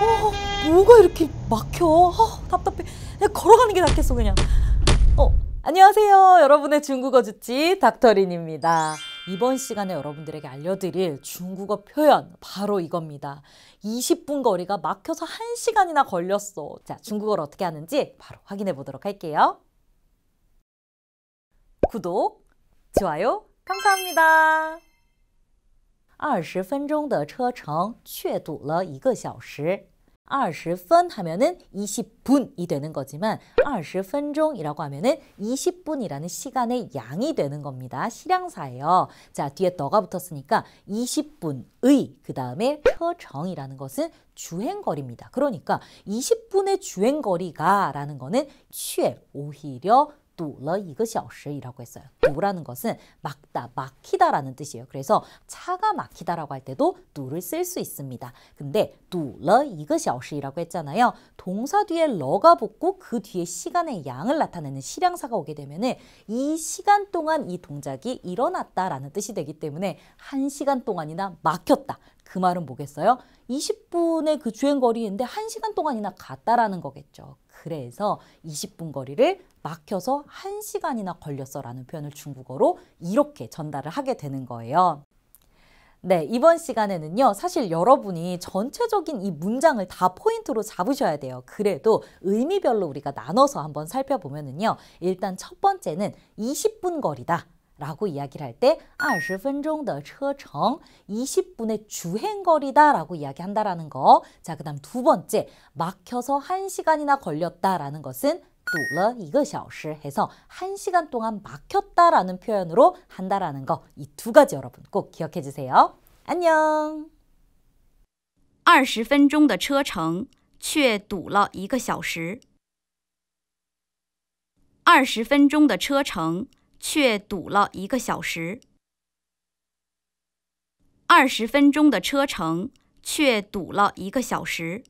어, 뭐가 이렇게 막혀? 어, 답답해. 그냥 걸어가는 게 낫겠어, 그냥. 어, 안녕하세요. 여러분의 중국어 주치 닥터린입니다. 이번 시간에 여러분들에게 알려드릴 중국어 표현 바로 이겁니다. 20분 거리가 막혀서 1시간이나 걸렸어. 자, 중국어를 어떻게 하는지 바로 확인해 보도록 할게요. 구독, 좋아요, 감사합니다. 二十分钟的车程却堵了一个小时。 20분 하면은 20분이 되는 거지만 20분종이라고 하면은 20분이라는 시간의 양이 되는 겁니다. 실량사예요. 자, 뒤에 너가 붙었으니까 20분의 그 다음에 처정이라는 것은 주행거리입니다. 그러니까 20분의 주행거리가 라는 거는 취해 오히려 堵了 이것이小时이라고 했어요.堵라는 것은 막다, 막히다라는 뜻이에요. 그래서 차가 막히다라고 할 때도堵를 쓸 수 있습니다. 근데堵了 이것이小时이라고 했잖아요. 동사 뒤에 러가 붙고 그 뒤에 시간의 양을 나타내는 실량사가 오게 되면이 시간 동안 이 동작이 일어났다라는 뜻이 되기 때문에 한 시간 동안이나 막혔다. 그 말은 뭐겠어요? 20분의 그 주행 거리인데 1시간 동안이나 갔다라는 거겠죠. 그래서 20분 거리를 막혀서 1시간이나 걸렸어라는 표현을 중국어로 이렇게 전달을 하게 되는 거예요. 네, 이번 시간에는요, 사실 여러분이 전체적인 이 문장을 다 포인트로 잡으셔야 돼요. 그래도 의미별로 우리가 나눠서 한번 살펴보면은요, 일단 첫 번째는 20분 거리다. 라고 이야기를 할 때 20분 정도 처청 20분의 주행 거리다 라고 이야기한다라는 거. 자, 그다음 두 번째 막혀서 1시간이나 걸렸다라는 것은 堵了一个小时 해서 1시간 동안 막혔다라는 표현으로 한다라는 거. 이 두 가지 여러분 꼭 기억해 주세요. 안녕. 2 0분钟的车程却堵了一个小时2 0分钟的车程 却堵了一个小时，二十分钟的车程，却堵了一个小时。